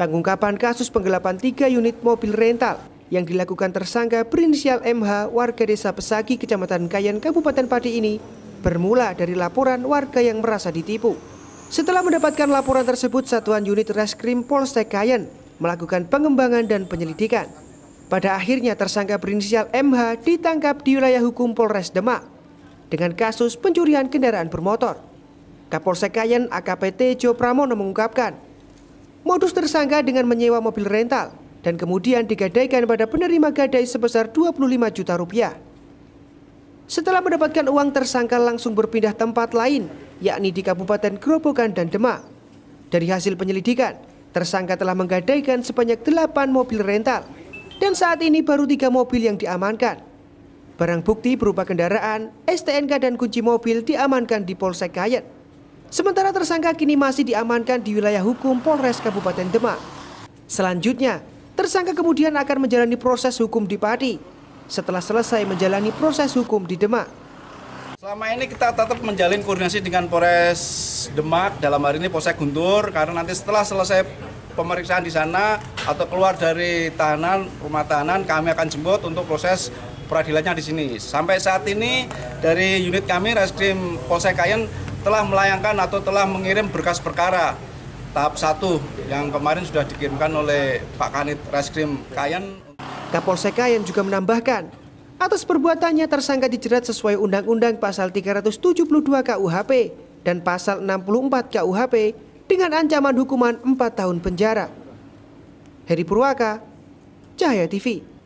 Pengungkapan kasus penggelapan tiga unit mobil rental yang dilakukan tersangka berinisial MH warga desa Pesagi, Kecamatan Kayan, Kabupaten Pati ini bermula dari laporan warga yang merasa ditipu. Setelah mendapatkan laporan tersebut, satuan unit reskrim Polsek Kayan melakukan pengembangan dan penyelidikan. Pada akhirnya tersangka berinisial MH ditangkap di wilayah hukum Polres Demak dengan kasus pencurian kendaraan bermotor. Kapolsek Kayen AKP Tejo Pramono mengungkapkan, Modus tersangka dengan menyewa mobil rental dan kemudian digadaikan pada penerima gadai sebesar 25 juta rupiah. Setelah mendapatkan uang, tersangka langsung berpindah tempat lain, yakni di Kabupaten Grobogan dan Demak. Dari hasil penyelidikan, tersangka telah menggadaikan sebanyak 8 mobil rental dan saat ini baru tiga mobil yang diamankan. Barang bukti berupa kendaraan, STNK dan kunci mobil diamankan di Polsek Kayet. Sementara tersangka kini masih diamankan di wilayah hukum Polres Kabupaten Demak. Selanjutnya, tersangka kemudian akan menjalani proses hukum di Padi setelah selesai menjalani proses hukum di Demak. Selama ini kita tetap menjalin koordinasi dengan Polres Demak, dalam hari ini Polsek Guntur, karena nanti setelah selesai pemeriksaan di sana atau keluar dari tahanan, rumah tahanan, kami akan jemput untuk proses peradilannya di sini. Sampai saat ini dari unit kami Reskrim Polsek Kayen telah melayangkan atau telah mengirim berkas perkara tahap 1 yang kemarin sudah dikirimkan oleh Pak Kanit Reskrim Kayan. Kapolsek Kayan juga menambahkan, atas perbuatannya tersangka dijerat sesuai Undang-Undang Pasal 372 KUHP dan Pasal 64 KUHP dengan ancaman hukuman 4 tahun penjara. Heri Purwaka, Cahaya TV.